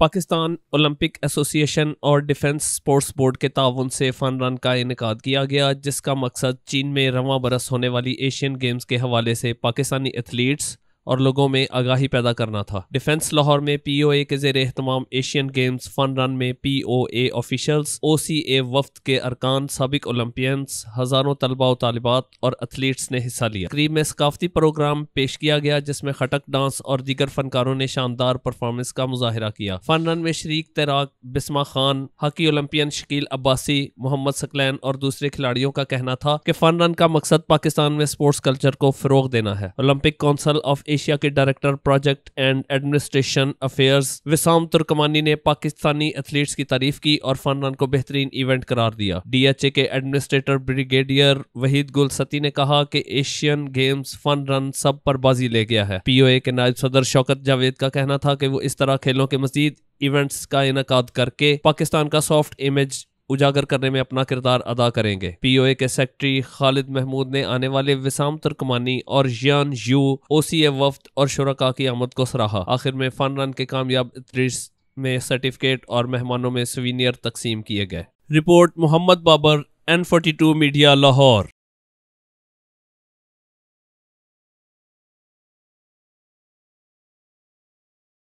Pakistan Olympic Association और defence sports board के ताउन से फन रन का इनका किया गया जिसका मकसद चीन में रवा बरस होने वाली एशियन गेम्स के हवाले से पाकिस्तानी एथलीट्स और लोगों में आगाही पैदा करना था डिफेंस लाहौर में पी ओ ए के जेर एहतमाम एशियन गेम्स फन रन में P O A O C A वफ्त के अरकान सबक ओलंपियंस हज़ारों तलबा तलबात और एथलीट्स ने हिस्सा लिया करीब में सकाफती प्रोग्राम पेश किया गया जिसमें खटक डांस और दीगर फनकारों ने शानदार परफॉर्मेंस का मुजाहरा किया फन रन में शरीक तैराक बिस्मा खान हॉकी ओलम्पियन शकील अब्बासी मोहम्मद सकलैन और दूसरे खिलाड़ियों का कहना था कि फन रन का मकसद पाकिस्तान में स्पोर्ट्स कल्चर को फ़रोग देना है ओलंपिक काउंसिल ऑफ एशिया के director project and administration affairs Wisam Turkmani ने पाकिस्तानी एथलीट्स की तारीफ की और रन को बेहतरीन इवेंट करार दिया डीएचए के एडमिनिस्ट्रेटर ब्रिगेडियर वहीद गुल सती ने कहा कि एशियन गेम्स फन रन सब पर बाजी ले गया है पीओए के नायब सदर शौकत जावेद का कहना था कि वो इस तरह खेलों के मजीद इवेंट्स का इनका करके पाकिस्तान का सॉफ्ट इमेज उजागर करने में अपना किरदार अदा करेंगे पीओए के सेक्रेटरी खालिद महमूद ने आने वाले विसाम तुर्कमानी और जियान यू ओ सी ए वफ्त और शुरका की आमद को सराहा आखिर में फन रन के कामयाब में सर्टिफिकेट और मेहमानों में सवीनियर तकसीम किए गए report Mohammad Babar N forty two media Lahore